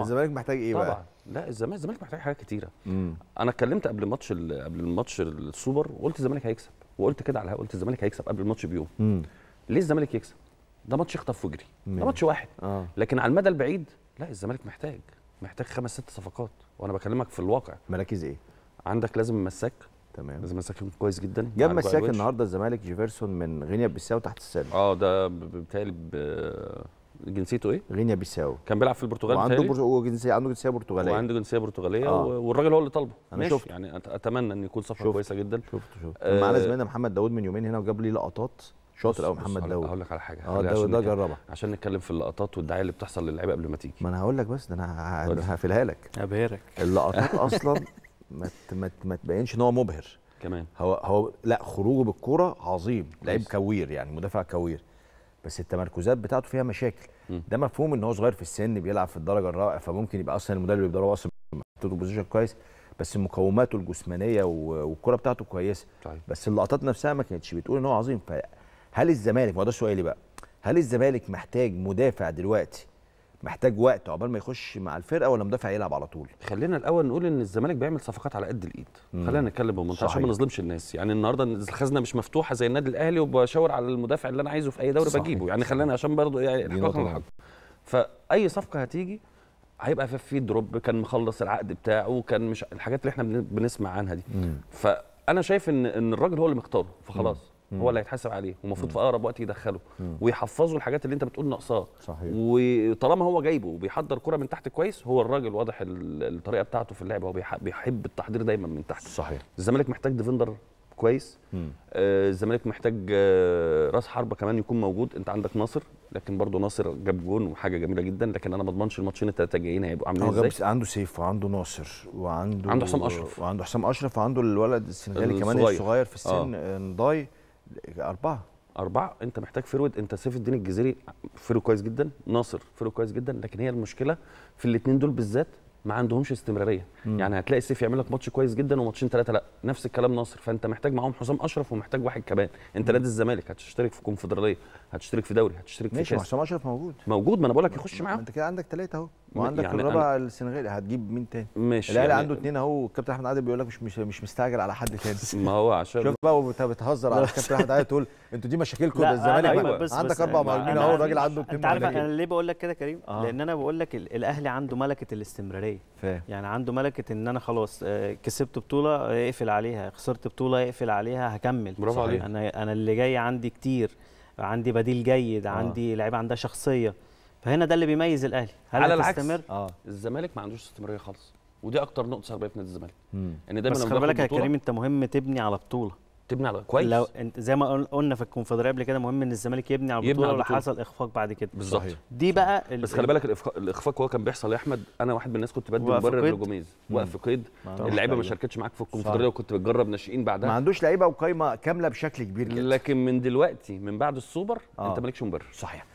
طبعا الزمالك محتاج ايه طبعا. بقى؟ لا الزمالك الزمالك محتاج حاجات كتيره مم. انا اتكلمت قبل ماتش قبل الماتش السوبر وقلت الزمالك هيكسب وقلت كده على قلت الزمالك هيكسب قبل الماتش بيوم مم. ليه الزمالك يكسب؟ ده ماتش يخطف وجري ده ماتش واحد آه. لكن على المدى البعيد لا الزمالك محتاج محتاج خمس ست صفقات وانا بكلمك في الواقع مراكز ايه؟ عندك لازم مساك تمام لازم مساك كويس جدا جاب مساك النهارده الزمالك جيفرسون من غينيا بيساو تحت السلم اه ده بالتالي جنسيته ايه؟ غينيا بيساو كان بيلعب في البرتغال وعنده برج... جنسيه عنده جنسيه برتغاليه وعنده جنسيه برتغاليه آه. والراجل هو اللي طالبه انا شفت يعني اتمنى ان يكون صفقه كويسه جدا شفت شفت آه معانا زميلنا محمد داوود من يومين هنا وجاب لي لقطات شاطر قوي محمد داوود هقول لك على حاجه اه ده ده جربها عشان نتكلم في اللقطات والدعايه اللي بتحصل للعيبه قبل ما تيجي ما انا هقول لك بس ده انا هقفلها لك ابهرك اللقطات اصلا ما ما ما تبينش ان هو مبهر كمان هو هو لا خروجه بالكوره عظيم لعيب كوير يعني مدافع كوير بس التمركزات بتاعته فيها مشاكل ده مفهوم ان هو صغير في السن بيلعب في الدرجه الرائعه فممكن يبقى اصلا المدرب يقدر اصلا محطته بوزيشن كويس بس مقوماته الجسمانيه والكره بتاعته كويسه طيب. بس اللقطات نفسها ما كانتش بتقول ان هو عظيم فهل الزمالك ما ده سؤالي بقى هل الزمالك محتاج مدافع دلوقتي محتاج وقت عقبال ما يخش مع الفرقه ولا مدافع يلعب على طول خلينا الاول نقول ان الزمالك بيعمل صفقات على قد الايد خلينا نتكلم بمنتهى عشان ما نظلمش الناس يعني النهارده الخزنه مش مفتوحه زي النادي الاهلي وبشاور على المدافع اللي انا عايزه في اي دوري بجيبه يعني خلينا عشان برضه يعني الحق فاي صفقه هتيجي هيبقى في دروب كان مخلص العقد بتاعه كان مش الحاجات اللي احنا بنسمع عنها دي مم. فانا شايف ان ان الراجل هو اللي مختاره فخلاص مم. هو اللي هيتحاسب عليه ومفروض في اقرب وقت يدخله ويحفظه الحاجات اللي انت بتقول ناقصاه صحيح وطالما هو جايبه وبيحضر كرة من تحت كويس هو الراجل واضح الطريقه بتاعته في اللعب هو بيحب التحضير دايما من تحت صحيح الزمالك محتاج ديفندر كويس آه، الزمالك آه محتاج آه راس حربه كمان يكون موجود انت عندك ناصر لكن برضه ناصر جاب جون وحاجه جميله جدا لكن انا ما اضمنش الماتشين الثلاثه الجايين هيبقوا عاملين ازاي عنده سيف وعنده ناصر وعنده عنده حسام اشرف وعنده حسام اشرف وعنده الولد السنغالي كمان الصغير في السن آه. آه، نضاي اربعه اربعه انت محتاج فرويد انت سيف الدين الجزيري فيرو كويس جدا ناصر فيرو كويس جدا لكن هي المشكله في الاثنين دول بالذات ما عندهمش استمراريه مم. يعني هتلاقي سيف يعمل لك ماتش كويس جدا وماتشين ثلاثه لا نفس الكلام ناصر فانت محتاج معاهم حسام اشرف ومحتاج واحد كمان انت نادي الزمالك هتشترك في كونفدراليه هتشترك في دوري هتشترك في ماشي حسام اشرف موجود موجود ما انا بقول لك يخش معاهم انت كده عندك ثلاثه اهو وعندك يعني الرابع السنغالي هتجيب مين تاني؟ ماشي الاهلي يعني عنده اثنين اهو الكابتن احمد عادل بيقول لك مش مش مش مستعجل على حد تاني ما هو عشان شوف بقى وانت بتهزر على الكابتن احمد عادل تقول انتوا دي مشاكلكم ده الزمالك أيوة. عندك اربع مهاجمين اهو الراجل عنده اثنين انت عارف انا ليه بقول لك كده كريم؟ آه. لان انا بقول لك الاهلي عنده ملكه الاستمراريه يعني عنده ملكه ان انا خلاص آه، كسبت بطوله آه، اقفل عليها خسرت بطوله اقفل عليها هكمل برافو عليك انا انا اللي جاي عندي كتير عندي بديل جيد آه. عندي لعيبه عندها شخصيه فهنا ده اللي بيميز الاهلي هل على العكس اه الزمالك ما عندوش استمراريه خالص ودي اكتر نقطه سلبيه في نادي الزمالك ان دايما بس خلي بالك يا كريم انت مهم تبني على بطوله تبني على كويس لو انت زي ما قلنا في الكونفدراليه قبل كده مهم ان الزمالك يبني على البطوله لو حصل اخفاق بعد كده بالظبط دي بقى صحيح. بس خلي بالك الاخفاق هو كان بيحصل يا احمد انا واحد من الناس كنت بدي مبرر لجوميز وقف قيد اللعيبه ما شاركتش معاك في الكونفدراليه وكنت بتجرب ناشئين بعدها ما عندوش لعيبه وقايمه كامله بشكل كبير جدا لكن من دلوقتي من بعد السوبر آه. انت مالكش مبرر صحيح